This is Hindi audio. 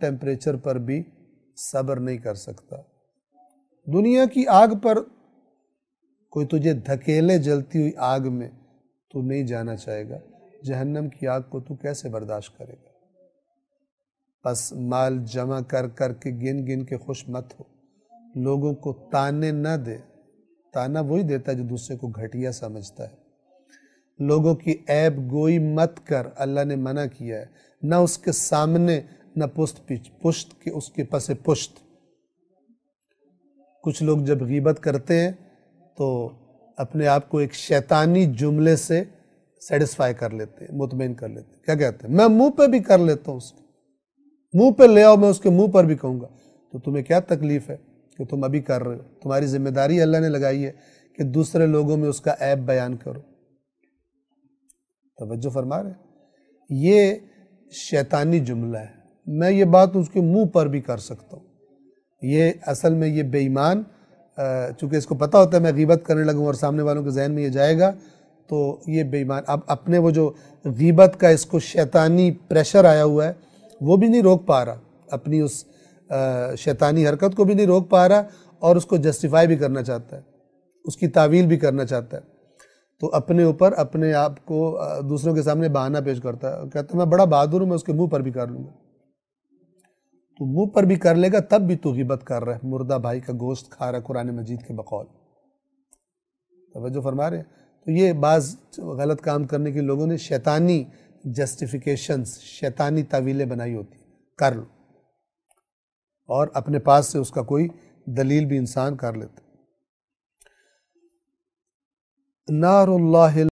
टेम्परेचर पर भी सब्र नहीं कर सकता दुनिया की आग पर कोई तुझे धकेले जलती हुई आग में तू नहीं जाना चाहेगा जहन्नम की आग को तू कैसे बर्दाश्त करेगा बस माल जमा कर कर के गिन गिन के खुश मत हो लोगों को ताने न दे ताना वही देता है जो दूसरे को घटिया समझता है लोगों की ऐब गोई मत कर अल्लाह ने मना किया है ना उसके सामने न पुस्त पुश्त के उसके पसे पुश्त कुछ लोग जब गीबत करते हैं तो अपने आप को एक शैतानी जुमले से सेटिस्फाई कर लेते हैं मुतमिन कर लेते हैं क्या कहते हैं मैं मुंह पे भी कर लेता हूँ उसके मुंह पे ले आओ मैं उसके मुंह पर भी कहूँगा तो तुम्हें क्या तकलीफ है कि तुम अभी कर रहे हो तुम्हारी जिम्मेदारी अल्लाह ने लगाई है कि दूसरे लोगों में उसका ऐप बयान करो तोज्जो फरमा रहे ये शैतानी जुमला है मैं ये बात उसके मुंह पर भी कर सकता हूँ ये असल में ये बेईमान चूँकि इसको पता होता है मैं गीबत करने लगूँ और सामने वालों के जहन में ये जाएगा तो ये बेईमान अब अपने वो जो गीबत का इसको शैतानी प्रेशर आया हुआ है वो भी नहीं रोक पा रहा अपनी उस शैतानी हरकत को भी नहीं रोक पा रहा और उसको जस्टिफाई भी करना चाहता है उसकी तावील भी करना चाहता है तो अपने ऊपर अपने आप को दूसरों के सामने बहाना पेश करता है कहता मैं बड़ा बहादुर हूँ मैं उसके मुंह पर भी कर लूँगा तो मुंह पर भी कर लेगा तब भी तो गिबत कर रहा है मुर्दा भाई का गोश्त खा रहा कुरान मजीद के बकौल तो फरमा रहे तो ये बाज़ गलत काम करने के लोगों ने शैतानी जस्टिफिकेशंस शैतानी तवीलें बनाई होती कर लो और अपने पास से उसका कोई दलील भी इंसान कर लेता नार